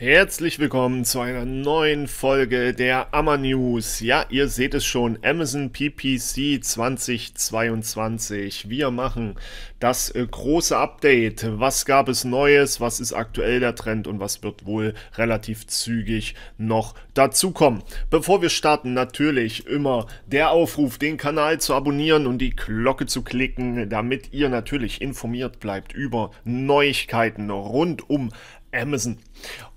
Herzlich willkommen zu einer neuen Folge der Ammer News. Ja, ihr seht es schon, Amazon PPC 2022. Wir machen das äh, große Update. Was gab es Neues? Was ist aktuell der Trend? Und was wird wohl relativ zügig noch dazukommen? Bevor wir starten, natürlich immer der Aufruf, den Kanal zu abonnieren und die Glocke zu klicken, damit ihr natürlich informiert bleibt über Neuigkeiten rund um Amazon.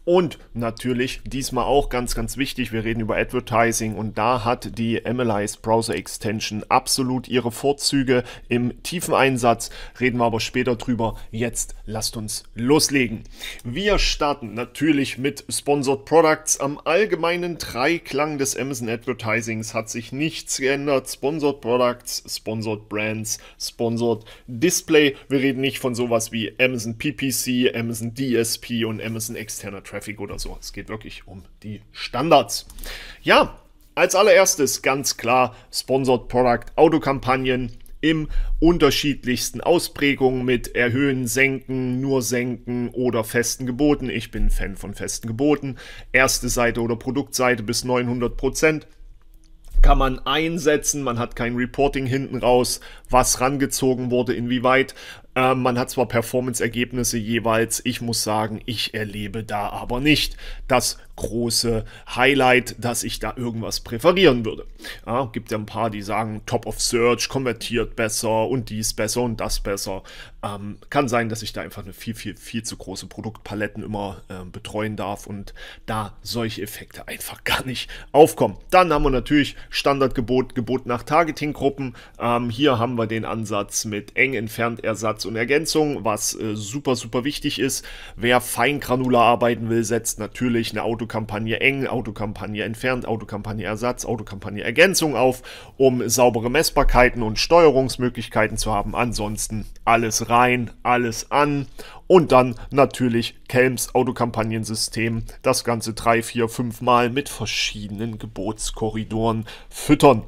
Und natürlich diesmal auch ganz, ganz wichtig, wir reden über Advertising und da hat die MLI's Browser Extension absolut ihre Vorzüge im tiefen Einsatz. Reden wir aber später drüber. Jetzt lasst uns loslegen. Wir starten natürlich mit Sponsored Products. Am allgemeinen Dreiklang des Amazon Advertisings hat sich nichts geändert. Sponsored Products, Sponsored Brands, Sponsored Display. Wir reden nicht von sowas wie Amazon PPC, Amazon DSP und Amazon External Traffic oder so. Es geht wirklich um die Standards. Ja, als allererstes ganz klar Sponsored Product Autokampagnen im unterschiedlichsten Ausprägungen mit erhöhen, senken, nur senken oder festen Geboten. Ich bin Fan von festen Geboten. Erste Seite oder Produktseite bis 900 Prozent kann man einsetzen, man hat kein Reporting hinten raus, was rangezogen wurde, inwieweit äh, man hat zwar Performance-Ergebnisse jeweils, ich muss sagen, ich erlebe da aber nicht das große Highlight, dass ich da irgendwas präferieren würde. Ja, gibt ja ein paar, die sagen, Top of Search konvertiert besser und dies besser und das besser. Ähm, kann sein, dass ich da einfach eine viel, viel, viel zu große Produktpaletten immer äh, betreuen darf und da solche Effekte einfach gar nicht aufkommen. Dann haben wir natürlich Standardgebot, Gebot nach Targeting-Gruppen. Ähm, hier haben wir den Ansatz mit eng entfernt Ersatz Zusatz und Ergänzung, was äh, super, super wichtig ist. Wer feingranular arbeiten will, setzt natürlich eine Autokampagne eng, Autokampagne entfernt, Autokampagne Ersatz, Autokampagne Ergänzung auf, um saubere Messbarkeiten und Steuerungsmöglichkeiten zu haben. Ansonsten alles rein, alles an und dann natürlich Kelms Autokampagnensystem. Das Ganze drei, vier, fünf Mal mit verschiedenen Gebotskorridoren füttern.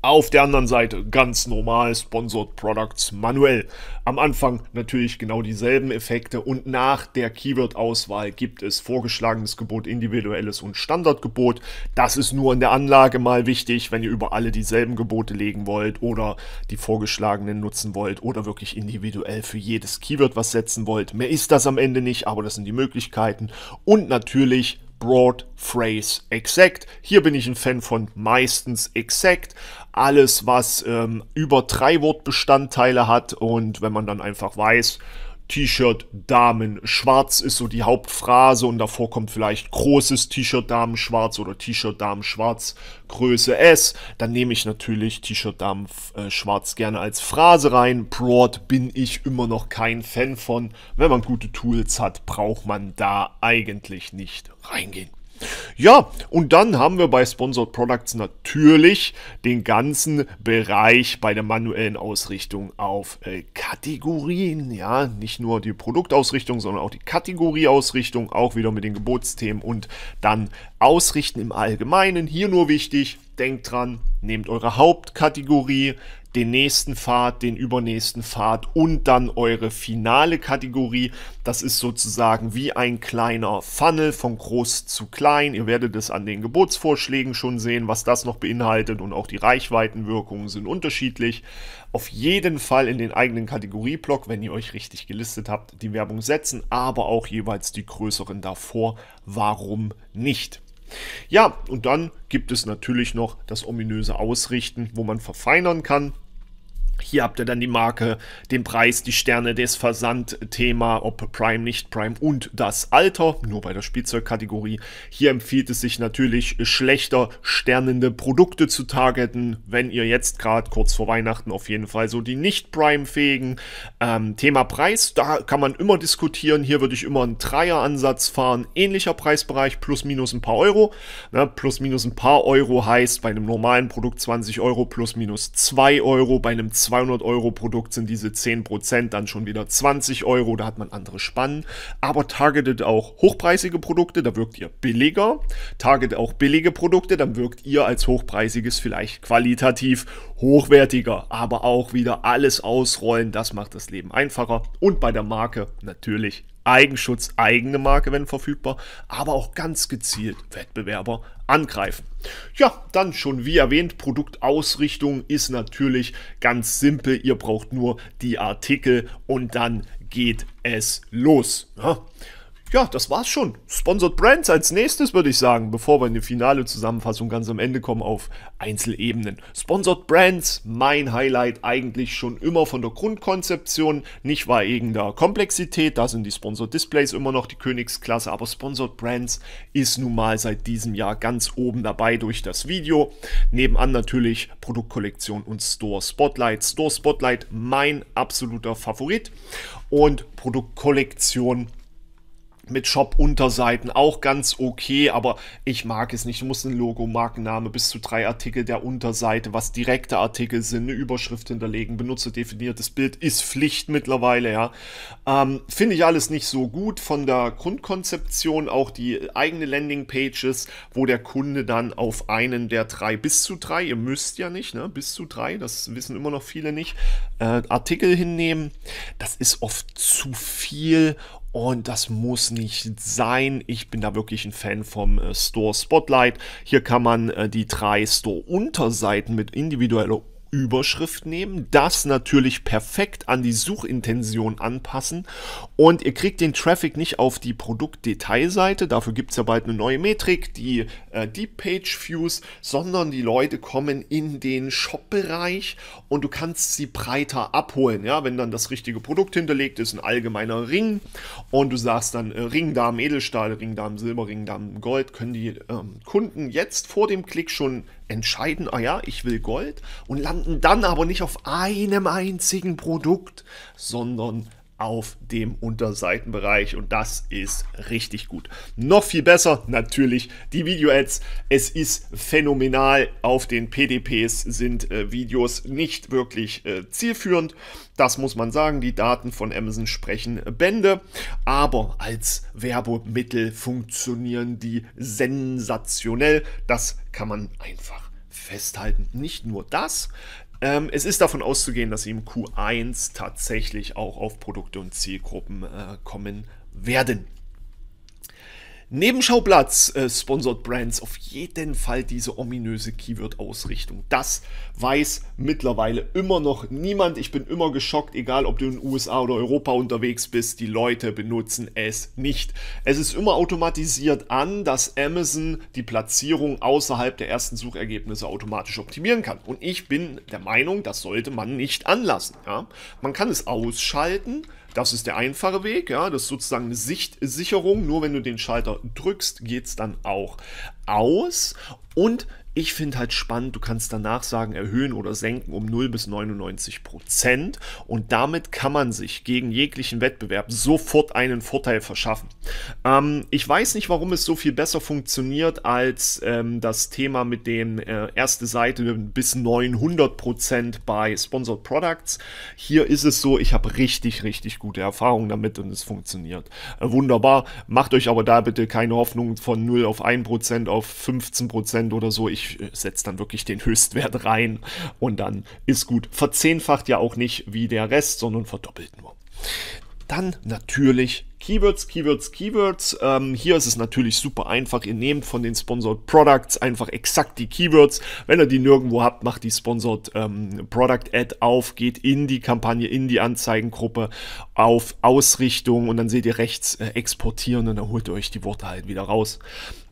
Auf der anderen Seite ganz normal Sponsored Products manuell. Am Anfang natürlich genau dieselben Effekte und nach der Keyword-Auswahl gibt es vorgeschlagenes Gebot, individuelles und Standardgebot. Das ist nur in der Anlage mal wichtig, wenn ihr über alle dieselben Gebote legen wollt oder die vorgeschlagenen nutzen wollt oder wirklich individuell für jedes Keyword was setzen wollt. Mehr ist das am Ende nicht, aber das sind die Möglichkeiten. Und natürlich broad, phrase, exact. Hier bin ich ein Fan von meistens exact. Alles, was ähm, über drei Wortbestandteile hat und wenn man dann einfach weiß, T-Shirt Damen schwarz ist so die Hauptphrase und davor kommt vielleicht großes T-Shirt Damen schwarz oder T-Shirt Damen schwarz Größe S. Dann nehme ich natürlich T-Shirt Damen äh, schwarz gerne als Phrase rein. Broad bin ich immer noch kein Fan von. Wenn man gute Tools hat, braucht man da eigentlich nicht reingehen. Ja, und dann haben wir bei Sponsored Products natürlich den ganzen Bereich bei der manuellen Ausrichtung auf äh, Kategorien. Ja, nicht nur die Produktausrichtung, sondern auch die Kategorieausrichtung, auch wieder mit den Geburtsthemen und dann Ausrichten im Allgemeinen. Hier nur wichtig, denkt dran, nehmt eure Hauptkategorie, den nächsten Pfad, den übernächsten Pfad und dann eure finale Kategorie. Das ist sozusagen wie ein kleiner Funnel von groß zu klein. Ihr werdet es an den Geburtsvorschlägen schon sehen, was das noch beinhaltet und auch die Reichweitenwirkungen sind unterschiedlich. Auf jeden Fall in den eigenen Kategorieblock, wenn ihr euch richtig gelistet habt, die Werbung setzen, aber auch jeweils die größeren davor. Warum nicht? Ja, und dann gibt es natürlich noch das ominöse Ausrichten, wo man verfeinern kann. Hier habt ihr dann die Marke, den Preis, die Sterne, das Versandthema, ob Prime, nicht Prime und das Alter, nur bei der Spielzeugkategorie. Hier empfiehlt es sich natürlich, schlechter sternende Produkte zu targeten, wenn ihr jetzt gerade kurz vor Weihnachten auf jeden Fall so die nicht Prime-fähigen. Ähm, Thema Preis, da kann man immer diskutieren. Hier würde ich immer einen Dreieransatz fahren, ähnlicher Preisbereich, plus minus ein paar Euro. Ne, plus minus ein paar Euro heißt bei einem normalen Produkt 20 Euro, plus minus 2 Euro, bei einem 2 200 Euro Produkt sind diese 10% dann schon wieder 20 Euro, da hat man andere Spannen. Aber targetet auch hochpreisige Produkte, da wirkt ihr billiger. Targetet auch billige Produkte, dann wirkt ihr als hochpreisiges vielleicht qualitativ hochwertiger. Aber auch wieder alles ausrollen, das macht das Leben einfacher. Und bei der Marke natürlich Eigenschutz, eigene Marke, wenn verfügbar, aber auch ganz gezielt Wettbewerber angreifen. Ja, dann schon wie erwähnt, Produktausrichtung ist natürlich ganz simpel. Ihr braucht nur die Artikel und dann geht es los. Ja ja, das war's schon. Sponsored Brands als nächstes, würde ich sagen, bevor wir in die finale Zusammenfassung ganz am Ende kommen auf Einzelebenen. Sponsored Brands, mein Highlight eigentlich schon immer von der Grundkonzeption, nicht war wegen der Komplexität, da sind die Sponsored Displays immer noch die Königsklasse, aber Sponsored Brands ist nun mal seit diesem Jahr ganz oben dabei durch das Video. Nebenan natürlich Produktkollektion und Store Spotlight. Store Spotlight mein absoluter Favorit und Produktkollektion mit Shop-Unterseiten auch ganz okay, aber ich mag es nicht. Du musst ein Logo, Markenname, bis zu drei Artikel der Unterseite, was direkte Artikel sind, eine Überschrift hinterlegen, benutzerdefiniertes Bild ist Pflicht mittlerweile, ja. Ähm, Finde ich alles nicht so gut von der Grundkonzeption, auch die eigene Landingpages, wo der Kunde dann auf einen der drei, bis zu drei, ihr müsst ja nicht, ne, bis zu drei, das wissen immer noch viele nicht, äh, Artikel hinnehmen. Das ist oft zu viel und das muss nicht sein. Ich bin da wirklich ein Fan vom äh, Store Spotlight. Hier kann man äh, die drei Store-Unterseiten mit individueller Überschrift nehmen, das natürlich perfekt an die Suchintention anpassen und ihr kriegt den Traffic nicht auf die Produktdetailseite, dafür gibt es ja bald eine neue Metrik, die äh, Deep Page Views, sondern die Leute kommen in den Shop-Bereich und du kannst sie breiter abholen, ja, wenn dann das richtige Produkt hinterlegt ist, ein allgemeiner Ring und du sagst dann äh, Ringdarm Edelstahl, Ringdarm Silber, Ringdarm Gold, können die ähm, Kunden jetzt vor dem Klick schon entscheiden, ah ja, ich will Gold und landen dann aber nicht auf einem einzigen Produkt, sondern auf dem Unterseitenbereich und das ist richtig gut. Noch viel besser natürlich die Video-Ads. Es ist phänomenal. Auf den PDPs sind äh, Videos nicht wirklich äh, zielführend. Das muss man sagen. Die Daten von Amazon sprechen Bände. Aber als Werbemittel funktionieren die sensationell. Das kann man einfach festhalten. Nicht nur das, ähm, es ist davon auszugehen, dass sie im Q1 tatsächlich auch auf Produkte und Zielgruppen äh, kommen werden. Nebenschauplatz äh, sponsert Brands auf jeden Fall diese ominöse Keyword-Ausrichtung. Das weiß mittlerweile immer noch niemand. Ich bin immer geschockt, egal ob du in den USA oder Europa unterwegs bist, die Leute benutzen es nicht. Es ist immer automatisiert an, dass Amazon die Platzierung außerhalb der ersten Suchergebnisse automatisch optimieren kann. Und ich bin der Meinung, das sollte man nicht anlassen. Ja? Man kann es ausschalten das ist der einfache Weg, ja, das ist sozusagen eine Sichtsicherung. Nur wenn du den Schalter drückst, geht es dann auch aus. Und ich finde halt spannend, du kannst danach sagen, erhöhen oder senken um 0 bis 99 Prozent und damit kann man sich gegen jeglichen Wettbewerb sofort einen Vorteil verschaffen. Ähm, ich weiß nicht, warum es so viel besser funktioniert als ähm, das Thema mit dem äh, erste Seite bis 900 Prozent bei Sponsored Products. Hier ist es so, ich habe richtig, richtig gute Erfahrungen damit und es funktioniert. Äh, wunderbar. Macht euch aber da bitte keine Hoffnung von 0 auf 1 Prozent, auf 15 Prozent oder so. Ich ich setze dann wirklich den Höchstwert rein und dann ist gut. Verzehnfacht ja auch nicht wie der Rest, sondern verdoppelt nur. Dann natürlich Keywords, Keywords, Keywords. Ähm, hier ist es natürlich super einfach. Ihr nehmt von den Sponsored Products einfach exakt die Keywords. Wenn ihr die nirgendwo habt, macht die Sponsored ähm, Product Ad auf, geht in die Kampagne, in die Anzeigengruppe, auf Ausrichtung und dann seht ihr rechts äh, exportieren und dann holt ihr euch die Worte halt wieder raus.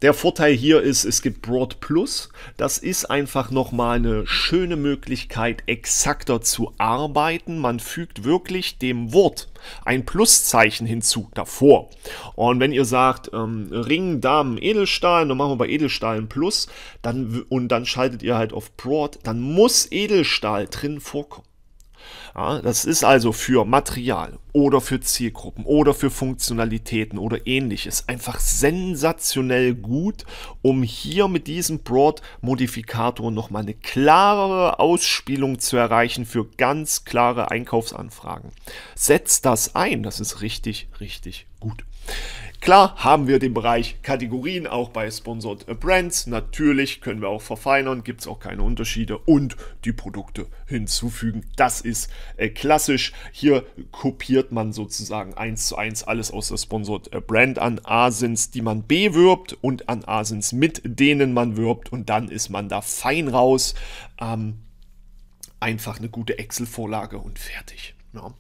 Der Vorteil hier ist, es gibt Broad Plus. Das ist einfach nochmal eine schöne Möglichkeit, exakter zu arbeiten. Man fügt wirklich dem Wort ein Pluszeichen hinzu davor. Und wenn ihr sagt, ähm, Ring, Damen, Edelstahl, dann machen wir bei Edelstahl ein Plus, dann, und dann schaltet ihr halt auf Broad, dann muss Edelstahl drin vorkommen. Ja, das ist also für Material oder für Zielgruppen oder für Funktionalitäten oder ähnliches einfach sensationell gut, um hier mit diesem Broad-Modifikator nochmal eine klarere Ausspielung zu erreichen für ganz klare Einkaufsanfragen. Setzt das ein, das ist richtig, richtig gut. Klar haben wir den Bereich Kategorien auch bei Sponsored Brands. Natürlich können wir auch verfeinern, gibt es auch keine Unterschiede und die Produkte hinzufügen. Das ist äh, klassisch. Hier kopiert man sozusagen eins zu eins alles aus der Sponsored äh, Brand an Asins, die man bewirbt und an Asins, mit denen man wirbt und dann ist man da fein raus. Ähm, einfach eine gute Excel-Vorlage und fertig. Ja.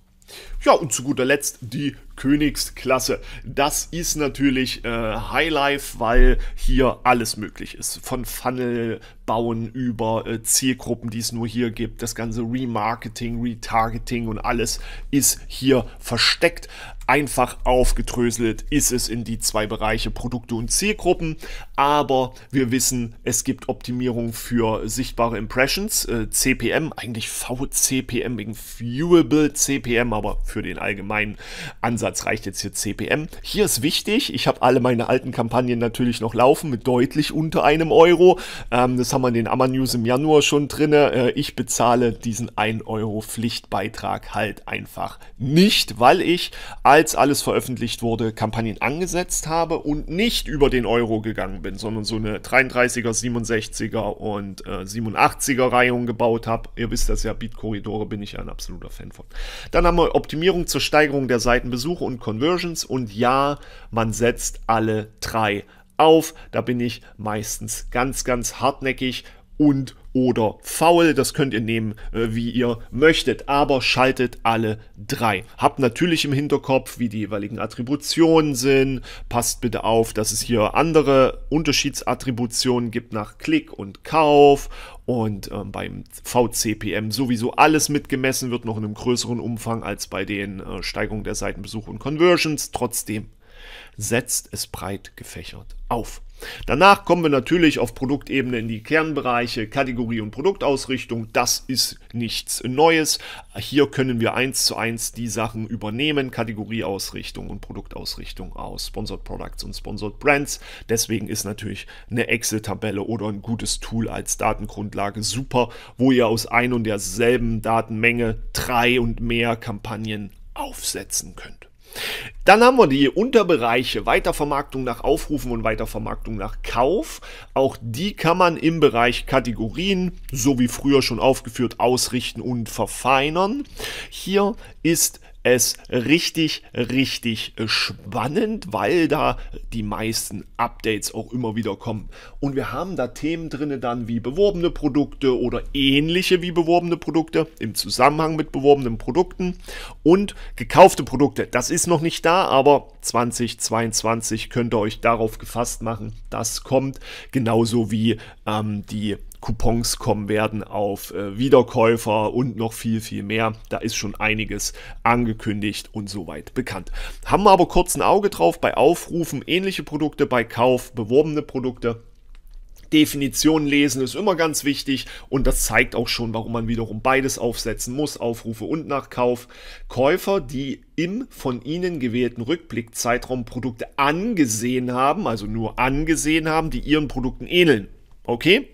Ja, und zu guter Letzt die Königsklasse. Das ist natürlich äh, Highlife, weil hier alles möglich ist. Von Funnel bauen über äh, Zielgruppen, die es nur hier gibt. Das ganze Remarketing, Retargeting und alles ist hier versteckt. Einfach aufgedröselt ist es in die zwei Bereiche Produkte und Zielgruppen. Aber wir wissen, es gibt Optimierung für sichtbare Impressions, äh, CPM, eigentlich VCPM wegen Viewable CPM, aber für den allgemeinen Ansatz Umsatz reicht jetzt hier CPM. Hier ist wichtig, ich habe alle meine alten Kampagnen natürlich noch laufen mit deutlich unter einem Euro. Ähm, das haben wir in den Ammer News im Januar schon drin. Äh, ich bezahle diesen 1 Euro Pflichtbeitrag halt einfach nicht, weil ich, als alles veröffentlicht wurde, Kampagnen angesetzt habe und nicht über den Euro gegangen bin, sondern so eine 33er, 67er und äh, 87er Reihung gebaut habe. Ihr wisst das ja, Beat Korridore bin ich ein absoluter Fan von. Dann haben wir Optimierung zur Steigerung der Seitenbesuche. Versuche und Conversions. Und ja, man setzt alle drei auf. Da bin ich meistens ganz, ganz hartnäckig und oder faul. Das könnt ihr nehmen, äh, wie ihr möchtet, aber schaltet alle drei. Habt natürlich im Hinterkopf, wie die jeweiligen Attributionen sind. Passt bitte auf, dass es hier andere Unterschiedsattributionen gibt nach Klick und Kauf und ähm, beim VCPM sowieso alles mitgemessen wird, noch in einem größeren Umfang als bei den äh, Steigerungen der Seitenbesuche und Conversions. Trotzdem setzt es breit gefächert auf. Danach kommen wir natürlich auf Produktebene in die Kernbereiche Kategorie und Produktausrichtung. Das ist nichts Neues. Hier können wir eins zu eins die Sachen übernehmen, Kategorieausrichtung und Produktausrichtung aus Sponsored Products und Sponsored Brands. Deswegen ist natürlich eine Excel-Tabelle oder ein gutes Tool als Datengrundlage super, wo ihr aus ein und derselben Datenmenge drei und mehr Kampagnen aufsetzen könnt. Dann haben wir die Unterbereiche Weitervermarktung nach Aufrufen und Weitervermarktung nach Kauf. Auch die kann man im Bereich Kategorien, so wie früher schon aufgeführt, ausrichten und verfeinern. Hier ist es richtig, richtig spannend, weil da die meisten Updates auch immer wieder kommen. Und wir haben da Themen drin dann wie beworbene Produkte oder ähnliche wie beworbene Produkte im Zusammenhang mit beworbenen Produkten und gekaufte Produkte. Das ist noch nicht da, aber 2022 könnt ihr euch darauf gefasst machen. Das kommt genauso wie ähm, die Coupons kommen werden auf äh, Wiederkäufer und noch viel, viel mehr. Da ist schon einiges angekündigt und soweit bekannt. Haben wir aber kurz ein Auge drauf bei Aufrufen, ähnliche Produkte bei Kauf, beworbene Produkte. Definitionen lesen ist immer ganz wichtig und das zeigt auch schon, warum man wiederum beides aufsetzen muss, Aufrufe und Nachkauf. Käufer, die im von Ihnen gewählten Rückblickzeitraum Produkte angesehen haben, also nur angesehen haben, die Ihren Produkten ähneln. Okay?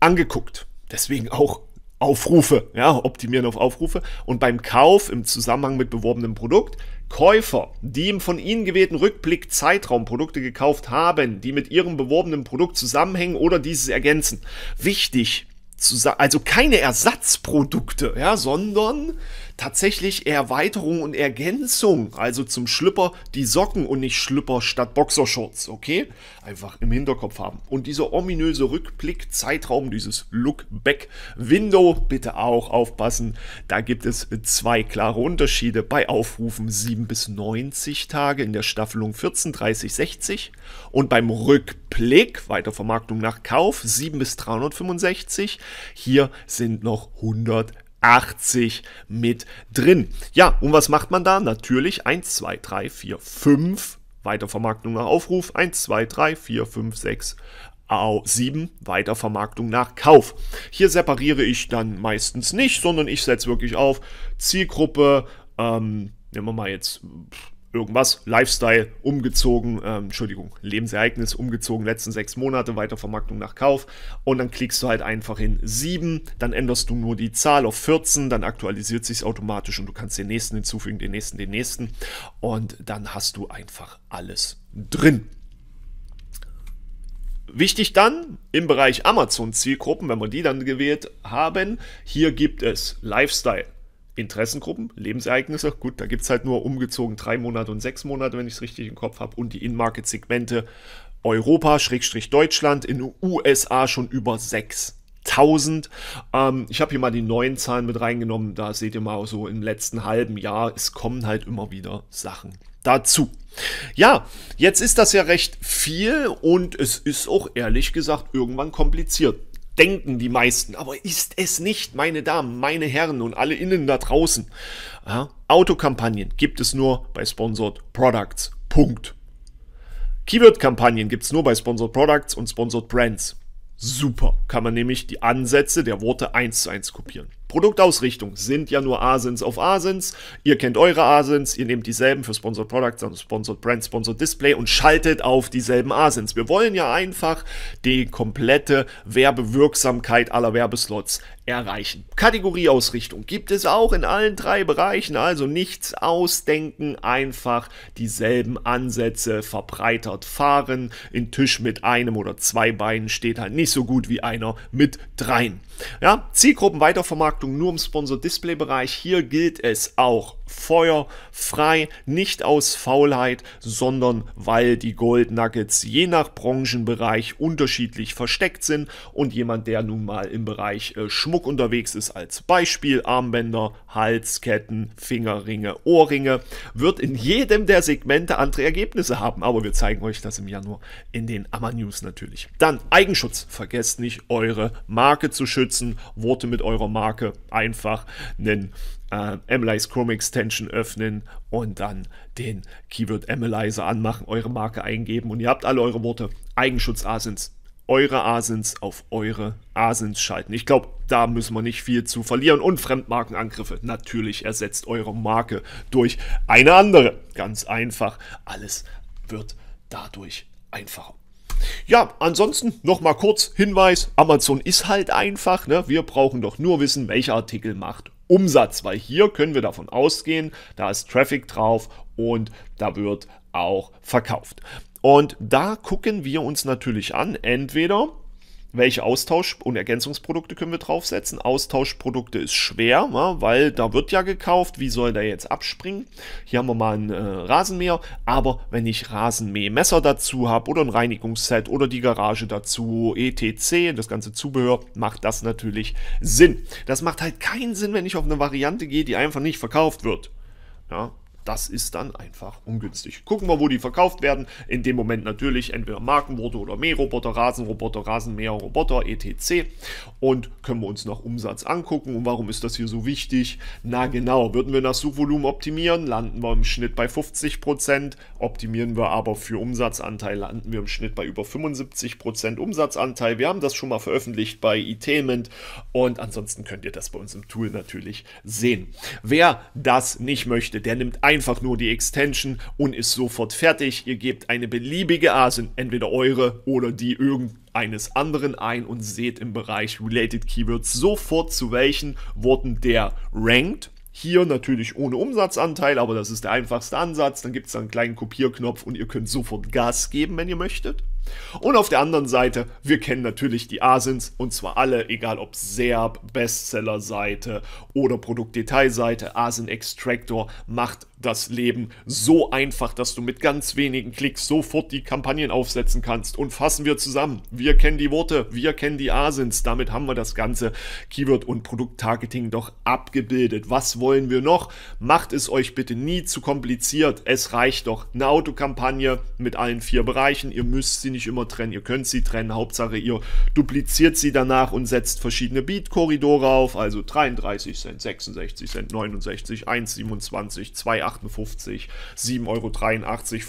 angeguckt. Deswegen auch Aufrufe, ja, optimieren auf Aufrufe. Und beim Kauf im Zusammenhang mit beworbenem Produkt, Käufer, die im von Ihnen gewählten Rückblick Zeitraum Produkte gekauft haben, die mit Ihrem beworbenen Produkt zusammenhängen oder dieses ergänzen. Wichtig, also keine Ersatzprodukte, ja, sondern tatsächlich Erweiterung und Ergänzung. Also zum Schlüpper die Socken und nicht Schlüpper statt Boxershorts, okay? Einfach im Hinterkopf haben. Und dieser ominöse Rückblick-Zeitraum, dieses Look-Back-Window, bitte auch aufpassen. Da gibt es zwei klare Unterschiede. Bei Aufrufen 7 bis 90 Tage in der Staffelung 14, 30, 60 und beim Rückblick, Weitervermarktung nach Kauf, 7 bis 365. Hier sind noch 100 80 mit drin. Ja, und was macht man da? Natürlich 1, 2, 3, 4, 5. Weitervermarktung nach Aufruf. 1, 2, 3, 4, 5, 6, 7 Weitervermarktung nach Kauf. Hier separiere ich dann meistens nicht, sondern ich setze wirklich auf Zielgruppe. Ähm, nehmen wir mal jetzt irgendwas, Lifestyle, umgezogen, ähm, Entschuldigung, Lebensereignis, umgezogen, letzten sechs Monate, Weitervermarktung nach Kauf. Und dann klickst du halt einfach in 7, dann änderst du nur die Zahl auf 14, dann aktualisiert sich automatisch und du kannst den nächsten hinzufügen, den nächsten, den nächsten. Und dann hast du einfach alles drin. Wichtig dann im Bereich Amazon-Zielgruppen, wenn wir die dann gewählt haben, hier gibt es Lifestyle, Interessengruppen, Lebensereignisse. Gut, da gibt es halt nur umgezogen drei Monate und sechs Monate, wenn ich es richtig im Kopf habe. Und die In-Market-Segmente Europa, Schrägstrich Deutschland, in USA schon über 6000. Ähm, ich habe hier mal die neuen Zahlen mit reingenommen. Da seht ihr mal so im letzten halben Jahr, es kommen halt immer wieder Sachen dazu. Ja, jetzt ist das ja recht viel und es ist auch ehrlich gesagt irgendwann kompliziert denken die meisten, aber ist es nicht, meine Damen, meine Herren und alle innen da draußen. Ja, Autokampagnen gibt es nur bei Sponsored Products. Punkt. Keyword-Kampagnen gibt es nur bei Sponsored Products und Sponsored Brands. Super, kann man nämlich die Ansätze der Worte eins zu eins kopieren. Produktausrichtung sind ja nur Asins auf Asins. Ihr kennt eure Asins, ihr nehmt dieselben für Sponsored Products, dann also Sponsored Brand, Sponsored Display und schaltet auf dieselben Asins. Wir wollen ja einfach die komplette Werbewirksamkeit aller Werbeslots erreichen. Kategorieausrichtung gibt es auch in allen drei Bereichen, also nichts ausdenken, einfach dieselben Ansätze verbreitert fahren. Ein Tisch mit einem oder zwei Beinen steht halt nicht so gut wie einer mit dreien. Ja, Zielgruppenweitervermarktung nur im Sponsor-Display-Bereich. Hier gilt es auch feuerfrei, nicht aus Faulheit, sondern weil die Gold Nuggets je nach Branchenbereich unterschiedlich versteckt sind und jemand, der nun mal im Bereich äh, Schmuck unterwegs ist, als Beispiel Armbänder, Halsketten, Fingerringe, Ohrringe, wird in jedem der Segmente andere Ergebnisse haben, aber wir zeigen euch das im Januar in den Amma News natürlich. Dann Eigenschutz, vergesst nicht eure Marke zu schützen, Worte mit eurer Marke einfach nennen äh, Analyze Chrome Extension öffnen und dann den Keyword Analyzer anmachen, eure Marke eingeben und ihr habt alle eure Worte. Eigenschutz ASINs, eure ASINs auf eure ASINs schalten. Ich glaube, da müssen wir nicht viel zu verlieren. Und Fremdmarkenangriffe. Natürlich ersetzt eure Marke durch eine andere. Ganz einfach. Alles wird dadurch einfacher. Ja, ansonsten nochmal kurz Hinweis, Amazon ist halt einfach. Ne? Wir brauchen doch nur wissen, welcher Artikel macht Umsatz, weil hier können wir davon ausgehen, da ist Traffic drauf und da wird auch verkauft. Und da gucken wir uns natürlich an, entweder welche Austausch- und Ergänzungsprodukte können wir draufsetzen? Austauschprodukte ist schwer, ne, weil da wird ja gekauft. Wie soll der jetzt abspringen? Hier haben wir mal einen äh, Rasenmäher. Aber wenn ich Rasenmähmesser dazu habe oder ein Reinigungsset oder die Garage dazu, etc., das ganze Zubehör, macht das natürlich Sinn. Das macht halt keinen Sinn, wenn ich auf eine Variante gehe, die einfach nicht verkauft wird. Ja, das ist dann einfach ungünstig. Gucken wir, wo die verkauft werden. In dem Moment natürlich entweder Markenworte oder Mähroboter, Rasenroboter, Rasenmäher, etc. Und können wir uns nach Umsatz angucken. Und warum ist das hier so wichtig? Na genau, würden wir das Suchvolumen optimieren, landen wir im Schnitt bei 50%. Optimieren wir aber für Umsatzanteil, landen wir im Schnitt bei über 75% Umsatzanteil. Wir haben das schon mal veröffentlicht bei eTainment. Und ansonsten könnt ihr das bei uns im Tool natürlich sehen. Wer das nicht möchte, der nimmt ein einfach nur die Extension und ist sofort fertig. Ihr gebt eine beliebige ASIN, entweder eure oder die irgendeines anderen ein und seht im Bereich Related Keywords sofort zu welchen Worten der rankt. Hier natürlich ohne Umsatzanteil, aber das ist der einfachste Ansatz. Dann gibt es einen kleinen Kopierknopf und ihr könnt sofort Gas geben, wenn ihr möchtet. Und auf der anderen Seite, wir kennen natürlich die Asins und zwar alle, egal ob Serb, Bestseller-Seite oder Produktdetailseite. Asin Extractor macht das Leben so einfach, dass du mit ganz wenigen Klicks sofort die Kampagnen aufsetzen kannst. Und fassen wir zusammen. Wir kennen die Worte, wir kennen die Asins. Damit haben wir das ganze Keyword- und Produkttargeting doch abgebildet. Was wollen wir noch? Macht es euch bitte nie zu kompliziert. Es reicht doch eine Autokampagne mit allen vier Bereichen. Ihr müsst sie sie nicht immer trennen, ihr könnt sie trennen, Hauptsache ihr dupliziert sie danach und setzt verschiedene Beat-Korridore auf, also 33 Cent, 66 Cent, 69, 1,27, 2,58, 7,83 Euro,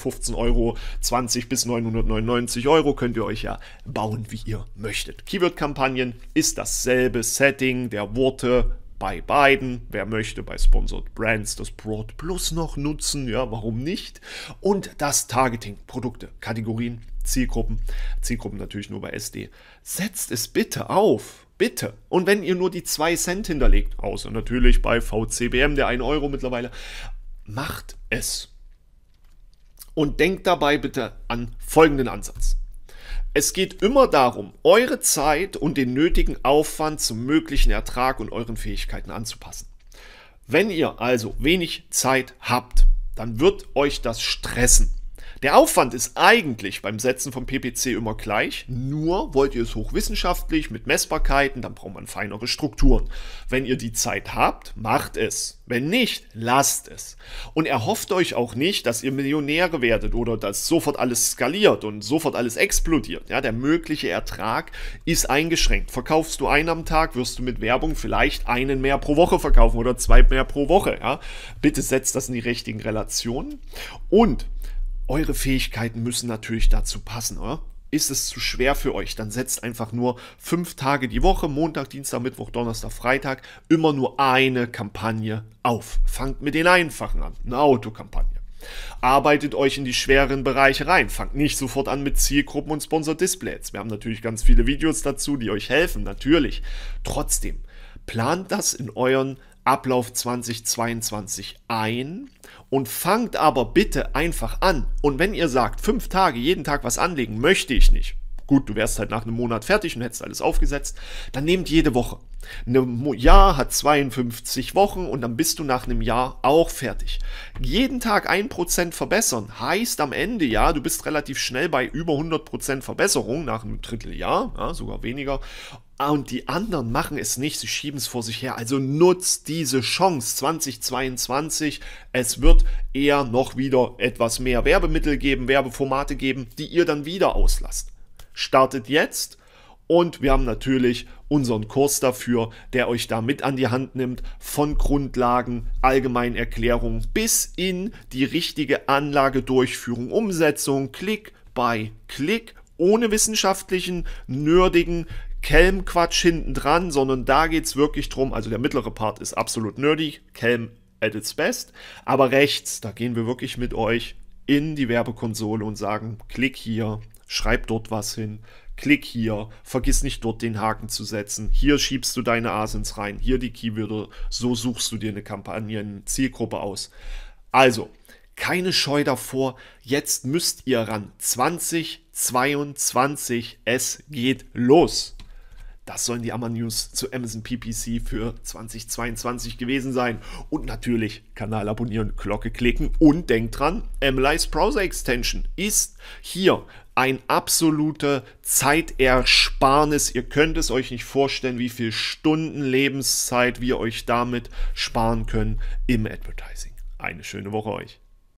15 Euro, 20 bis 999 Euro könnt ihr euch ja bauen, wie ihr möchtet. Keyword-Kampagnen ist dasselbe Setting der Worte bei beiden. Wer möchte bei Sponsored Brands das Broad Plus noch nutzen? Ja, warum nicht? Und das Targeting, Produkte, Kategorien Zielgruppen, Zielgruppen natürlich nur bei SD. Setzt es bitte auf, bitte. Und wenn ihr nur die 2 Cent hinterlegt, außer natürlich bei VCBM, der 1 Euro mittlerweile, macht es. Und denkt dabei bitte an folgenden Ansatz. Es geht immer darum, eure Zeit und den nötigen Aufwand zum möglichen Ertrag und euren Fähigkeiten anzupassen. Wenn ihr also wenig Zeit habt, dann wird euch das stressen. Der Aufwand ist eigentlich beim Setzen vom PPC immer gleich, nur wollt ihr es hochwissenschaftlich mit Messbarkeiten, dann braucht man feinere Strukturen. Wenn ihr die Zeit habt, macht es. Wenn nicht, lasst es. Und erhofft euch auch nicht, dass ihr Millionäre werdet oder dass sofort alles skaliert und sofort alles explodiert. Ja, der mögliche Ertrag ist eingeschränkt. Verkaufst du einen am Tag, wirst du mit Werbung vielleicht einen mehr pro Woche verkaufen oder zwei mehr pro Woche. Ja? Bitte setzt das in die richtigen Relationen. Und eure Fähigkeiten müssen natürlich dazu passen, oder? Ist es zu schwer für euch, dann setzt einfach nur fünf Tage die Woche, Montag, Dienstag, Mittwoch, Donnerstag, Freitag, immer nur eine Kampagne auf. Fangt mit den einfachen an, eine Autokampagne. Arbeitet euch in die schweren Bereiche rein. Fangt nicht sofort an mit Zielgruppen und Sponsor-Displays. Wir haben natürlich ganz viele Videos dazu, die euch helfen, natürlich. Trotzdem, plant das in euren Ablauf 2022 ein und fangt aber bitte einfach an. Und wenn ihr sagt, fünf Tage jeden Tag was anlegen, möchte ich nicht. Gut, du wärst halt nach einem Monat fertig und hättest alles aufgesetzt. Dann nehmt jede Woche. Ein ne, Jahr hat 52 Wochen und dann bist du nach einem Jahr auch fertig. Jeden Tag 1% verbessern heißt am Ende, ja, du bist relativ schnell bei über 100% Verbesserung nach einem Dritteljahr, ja, sogar weniger. Ah, und die anderen machen es nicht, sie schieben es vor sich her. Also nutzt diese Chance 2022. Es wird eher noch wieder etwas mehr Werbemittel geben, Werbeformate geben, die ihr dann wieder auslasst. Startet jetzt und wir haben natürlich unseren Kurs dafür, der euch da mit an die Hand nimmt, von Grundlagen, allgemeinen Erklärungen bis in die richtige Anlage, Durchführung, Umsetzung, Klick bei Klick ohne wissenschaftlichen, nerdigen Kelm-Quatsch hinten dran, sondern da geht es wirklich drum. Also der mittlere Part ist absolut nerdy, Kelm at its best. Aber rechts, da gehen wir wirklich mit euch in die Werbekonsole und sagen: Klick hier, schreib dort was hin, klick hier, vergiss nicht dort den Haken zu setzen, hier schiebst du deine Asins rein, hier die Keywörter, so suchst du dir eine Kampagne, eine zielgruppe aus. Also, keine Scheu davor, jetzt müsst ihr ran. 2022, es geht los. Das sollen die Ammer-News zu Amazon PPC für 2022 gewesen sein. Und natürlich Kanal abonnieren, Glocke klicken und denkt dran, MLI's Browser Extension ist hier ein absolute Zeitersparnis. Ihr könnt es euch nicht vorstellen, wie viel Stunden Lebenszeit wir euch damit sparen können im Advertising. Eine schöne Woche euch.